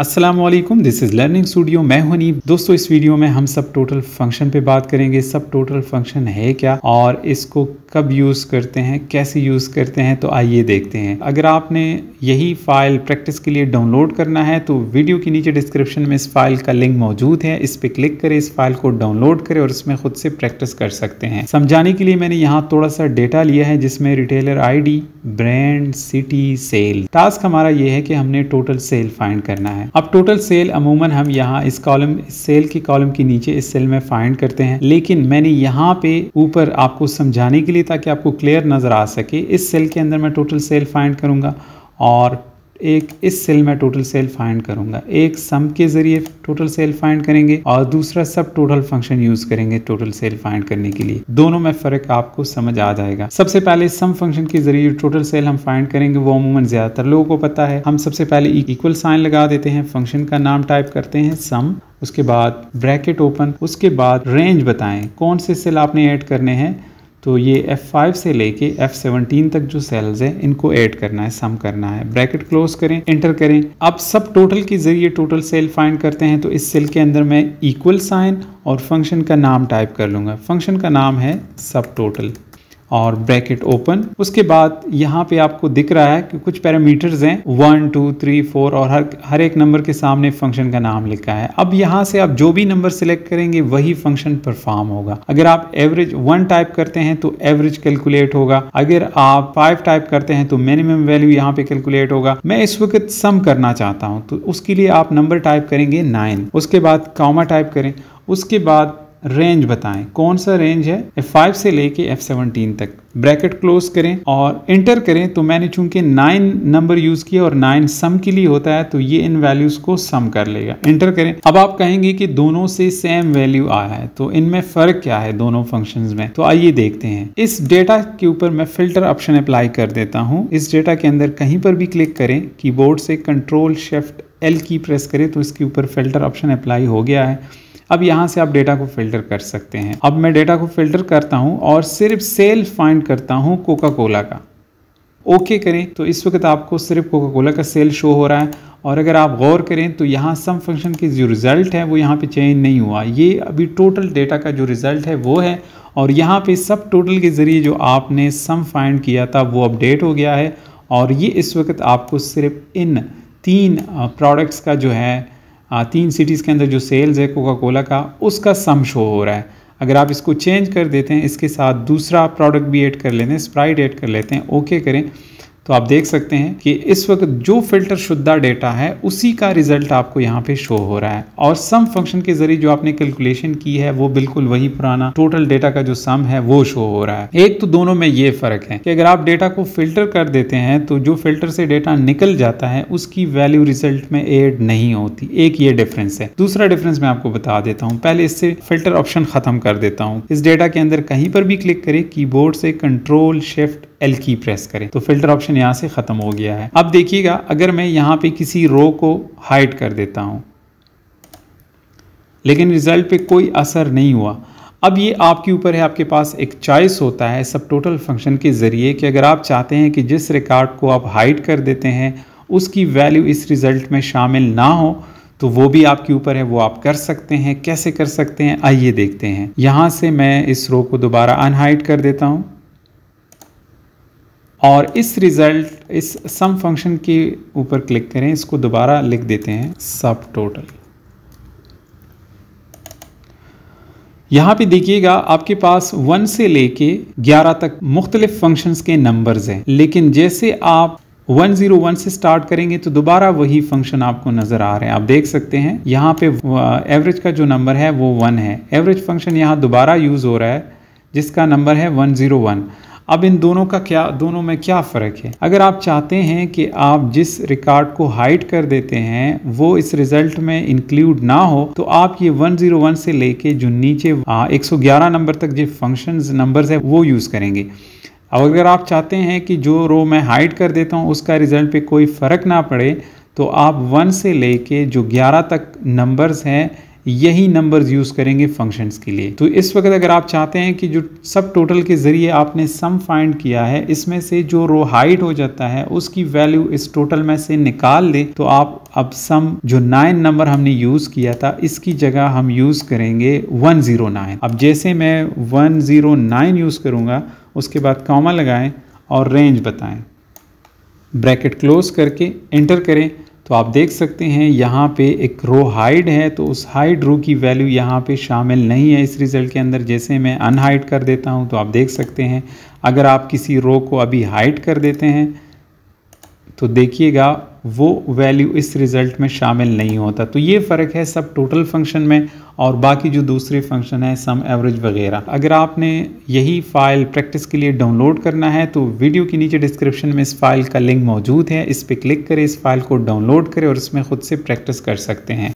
Aslam this is learning studio मैं हूं नीब दोस्तों इस वीडियो में हम सब टोटल फंक्शन पे बात करेंगे सब टोटल फंक्शन है क्या और इसको कब यूज़ करते हैं कैसे यूज़ करते हैं तो आइए देखते हैं अगर आपने यही फाइल प्रैक्टिस के लिए डाउनलोड करना है तो वीडियो के नीचे डिस्क्रिप्शन में इस फाइल का लिंक मौजूद है इस पर क्लिक करें इस फाइल को डाउनलोड करें और इसमें खुद से प्रैक्टिस कर सकते हैं समझाने के लिए मैंने यहाँ थोड़ा सा डेटा लिया है जिसमें retailer I brand city sale task हमारा ये है कि हमने टोटल सेल फाइंड करना है है अब टोटल सेल अमूमन हम यहाँ इस कॉलम सेल की कॉलम के नीचे इस सेल में फाइंड करते हैं लेकिन मैंने यहाँ पे ऊपर आपको समझाने के लिए ताकि आपको क्लियर नजर आ सके इस सेल के अंदर मैं टोटल सेल फाइंड करूंगा और एक इस सेल में टोटल सेल फाइंड करूंगा एक सम के जरिए टोटल सेल फाइंड करेंगे और दूसरा सब टोटल फंक्शन यूज करेंगे टोटल सेल फाइंड करने के लिए दोनों में फर्क आपको समझ आ जाएगा सबसे पहले सम फंक्शन के जरिए टोटल सेल हम फाइंड करेंगे वो अमूमन ज्यादातर लोगों को पता है हम सबसे पहले इक्वल e- साइन लगा देते हैं फंक्शन का नाम टाइप करते हैं सम उसके बाद ब्रैकेट ओपन उसके बाद रेंज बताएं कौन से सेल आपने ऐड करने हैं तो ये F5 से लेके F17 तक जो सेल्स हैं इनको ऐड करना है सम करना है ब्रैकेट क्लोज करें एंटर करें अब सब टोटल के जरिए टोटल सेल फाइंड करते हैं तो इस सेल के अंदर मैं इक्वल साइन और फंक्शन का नाम टाइप कर लूँगा फंक्शन का नाम है सब टोटल और ब्रैकेट ओपन उसके बाद यहाँ पे आपको दिख रहा है कि कुछ पैरामीटर्स हैं वन टू थ्री फोर और हर हर एक नंबर के सामने फंक्शन का नाम लिखा है अब यहाँ से आप जो भी नंबर सिलेक्ट करेंगे वही फंक्शन परफॉर्म होगा अगर आप एवरेज वन टाइप करते हैं तो एवरेज कैलकुलेट होगा अगर आप फाइव टाइप करते हैं तो मिनिमम वैल्यू यहाँ पे कैलकुलेट होगा मैं इस वक्त सम करना चाहता हूँ तो उसके लिए आप नंबर टाइप करेंगे नाइन उसके बाद कॉमा टाइप करें उसके बाद रेंज बताएं कौन सा रेंज है एफ फाइव से लेके एफ सेवनटीन तक ब्रैकेट क्लोज करें और इंटर करें तो मैंने चूंकि नाइन नंबर यूज किया और नाइन सम के लिए होता है तो ये इन वैल्यूज को सम कर लेगा इंटर करें अब आप कहेंगे कि दोनों से सेम वैल्यू आया है तो इनमें फर्क क्या है दोनों फंक्शन में तो आइए देखते हैं इस डेटा के ऊपर मैं फिल्टर ऑप्शन अप्लाई कर देता हूँ इस डेटा के अंदर कहीं पर भी क्लिक करें कीबोर्ड से कंट्रोल शिफ्ट एल की प्रेस करें तो इसके ऊपर फिल्टर ऑप्शन अप्लाई हो गया है अब यहाँ से आप डेटा को फिल्टर कर सकते हैं अब मैं डेटा को फिल्टर करता हूँ और सिर्फ सेल फाइंड करता हूँ कोका कोला का ओके करें तो इस वक्त आपको सिर्फ कोका कोला का सेल शो हो रहा है और अगर आप गौर करें तो यहाँ सम फंक्शन की जो रिज़ल्ट है वो यहाँ पे चेंज नहीं हुआ ये अभी टोटल डेटा का जो रिज़ल्ट है वो है और यहाँ पे सब टोटल के ज़रिए जो आपने सम फाइंड किया था वो अपडेट हो गया है और ये इस वक्त आपको सिर्फ इन तीन प्रोडक्ट्स का जो है तीन सिटीज़ के अंदर जो सेल्स है कोका कोला का उसका सम शो हो रहा है अगर आप इसको चेंज कर देते हैं इसके साथ दूसरा प्रोडक्ट भी ऐड कर लेते हैं स्प्राइट ऐड कर लेते हैं ओके करें तो आप देख सकते हैं कि इस वक्त जो फिल्टर शुद्धा डेटा है उसी का रिजल्ट आपको यहाँ पे शो हो रहा है और सम फंक्शन के जरिए जो आपने कैलकुलेशन की है वो बिल्कुल वही पुराना टोटल डेटा का जो सम है वो शो हो रहा है एक तो दोनों में ये फर्क है कि अगर आप डेटा को फिल्टर कर देते हैं तो जो फिल्टर से डेटा निकल जाता है उसकी वैल्यू रिजल्ट में एड नहीं होती एक ये डिफरेंस है दूसरा डिफरेंस मैं आपको बता देता हूँ पहले इससे फिल्टर ऑप्शन खत्म कर देता हूँ इस डेटा के अंदर कहीं पर भी क्लिक करे कीबोर्ड से कंट्रोल शिफ्ट एल की प्रेस करें तो फिल्टर ऑप्शन यहाँ से ख़त्म हो गया है अब देखिएगा अगर मैं यहाँ पे किसी रो को हाइड कर देता हूँ लेकिन रिज़ल्ट पे कोई असर नहीं हुआ अब ये आपके ऊपर है आपके पास एक चॉइस होता है सब टोटल फंक्शन के ज़रिए कि अगर आप चाहते हैं कि जिस रिकॉर्ड को आप हाइड कर देते हैं उसकी वैल्यू इस रिज़ल्ट में शामिल ना हो तो वो भी आपके ऊपर है वो आप कर सकते हैं कैसे कर सकते हैं आइए देखते हैं यहाँ से मैं इस रो को दोबारा अनहाइड कर देता हूँ और इस रिज़ल्ट इस सम फंक्शन के ऊपर क्लिक करें इसको दोबारा लिख देते हैं सब टोटल यहाँ पे देखिएगा आपके पास वन से लेके ग्यारह तक मुख्तलिफ फंक्शंस के नंबर्स हैं लेकिन जैसे आप 101 से स्टार्ट करेंगे तो दोबारा वही फंक्शन आपको नज़र आ रहे हैं आप देख सकते हैं यहाँ पे एवरेज का जो नंबर है वो वन है एवरेज फंक्शन यहाँ दोबारा यूज़ हो रहा है जिसका नंबर है 101 अब इन दोनों का क्या दोनों में क्या फ़र्क है अगर आप चाहते हैं कि आप जिस रिकॉर्ड को हाइड कर देते हैं वो इस रिजल्ट में इंक्लूड ना हो तो आप ये 101 से लेके जो नीचे आ, 111 नंबर तक जो फंक्शंस नंबर्स है वो यूज़ करेंगे अब अगर आप चाहते हैं कि जो रो मैं हाइड कर देता हूँ उसका रिजल्ट पे कोई फ़र्क ना पड़े तो आप वन से ले जो ग्यारह तक नंबर्स हैं यही नंबर्स यूज़ करेंगे फंक्शंस के लिए तो इस वक्त अगर आप चाहते हैं कि जो सब टोटल के ज़रिए आपने सम फाइंड किया है इसमें से जो रो हाइट हो जाता है उसकी वैल्यू इस टोटल में से निकाल दें तो आप अब सम जो नाइन नंबर हमने यूज़ किया था इसकी जगह हम यूज़ करेंगे नाइन अब जैसे मैं नाइन यूज़ करूँगा उसके बाद कॉमा लगाएं और रेंज बताएं ब्रैकेट क्लोज करके एंटर करें तो आप देख सकते हैं यहाँ पे एक रो हाइड है तो उस हाइड रो की वैल्यू यहाँ पे शामिल नहीं है इस रिज़ल्ट के अंदर जैसे मैं अनहाइड कर देता हूँ तो आप देख सकते हैं अगर आप किसी रो को अभी हाइड कर देते हैं तो देखिएगा वो वैल्यू इस रिज़ल्ट में शामिल नहीं होता तो ये फ़र्क है सब टोटल फंक्शन में और बाकी जो दूसरे फंक्शन हैं सम एवरेज वगैरह अगर आपने यही फ़ाइल प्रैक्टिस के लिए डाउनलोड करना है तो वीडियो के नीचे डिस्क्रिप्शन में इस फाइल का लिंक मौजूद है इस पर क्लिक करें इस फाइल को डाउनलोड करें और इसमें ख़ुद से प्रैक्टिस कर सकते हैं